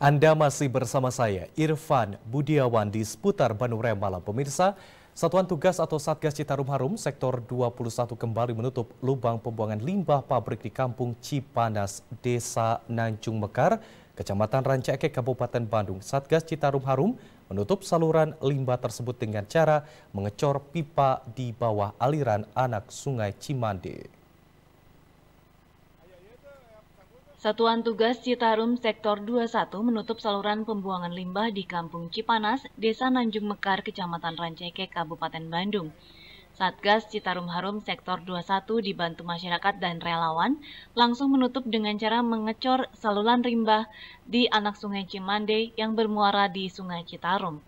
Anda masih bersama saya, Irfan Budiawan di seputar Banure Malam. Pemirsa, Satuan Tugas atau Satgas Citarum Harum Sektor 21 kembali menutup lubang pembuangan limbah pabrik di Kampung Cipanas, Desa Nanjung Mekar, Kecamatan Rancake, Kabupaten Bandung. Satgas Citarum Harum menutup saluran limbah tersebut dengan cara mengecor pipa di bawah aliran anak sungai Cimande. Satuan Tugas Citarum Sektor 21 menutup saluran pembuangan limbah di Kampung Cipanas, Desa Nanjung Mekar, Kecamatan Ranceke, Kabupaten Bandung. Satgas Citarum Harum Sektor 21 dibantu masyarakat dan relawan langsung menutup dengan cara mengecor saluran limbah di anak sungai Cimande yang bermuara di sungai Citarum.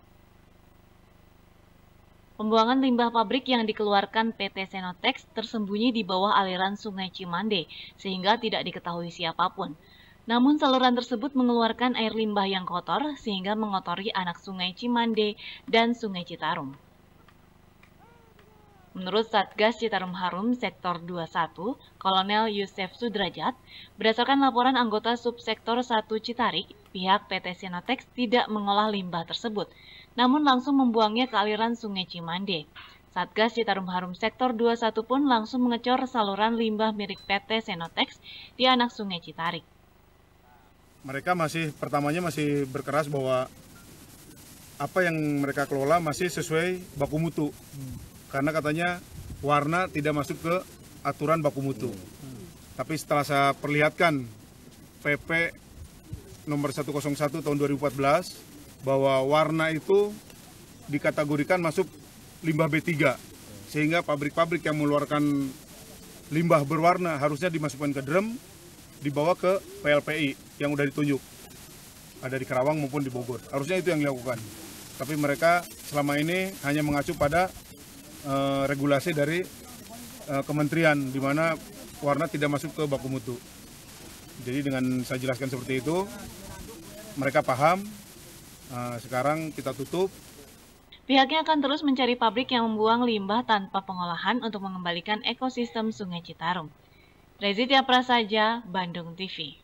Pembuangan limbah pabrik yang dikeluarkan PT Senotex tersembunyi di bawah aliran sungai Cimande, sehingga tidak diketahui siapapun. Namun saluran tersebut mengeluarkan air limbah yang kotor, sehingga mengotori anak sungai Cimande dan sungai Citarum. Menurut Satgas Citarum Harum Sektor 21, Kolonel Yusef Sudrajat, berdasarkan laporan anggota subsektor 1 Citarik, pihak PT Sinotex tidak mengolah limbah tersebut namun langsung membuangnya ke aliran Sungai Cimande. Satgas Citarum Harum Sektor 21 pun langsung mengecor saluran limbah milik PT Senotex di anak Sungai Citarik. Mereka masih pertamanya masih berkeras bahwa apa yang mereka kelola masih sesuai baku mutu. Karena katanya warna tidak masuk ke aturan baku mutu. Tapi setelah saya perlihatkan PP nomor 101 tahun 2014 bahwa warna itu dikategorikan masuk limbah B3 sehingga pabrik-pabrik yang mengeluarkan limbah berwarna harusnya dimasukkan ke drum dibawa ke PLPI yang udah ditunjuk ada di Karawang maupun di Bogor harusnya itu yang dilakukan tapi mereka selama ini hanya mengacu pada uh, regulasi dari uh, kementerian di mana warna tidak masuk ke baku mutu jadi dengan saya jelaskan seperti itu mereka paham Eh, sekarang kita tutup. Pihaknya akan terus mencari pabrik yang membuang limbah tanpa pengolahan untuk mengembalikan ekosistem Sungai Citarum. Rezidia Prasaja, Bandung TV.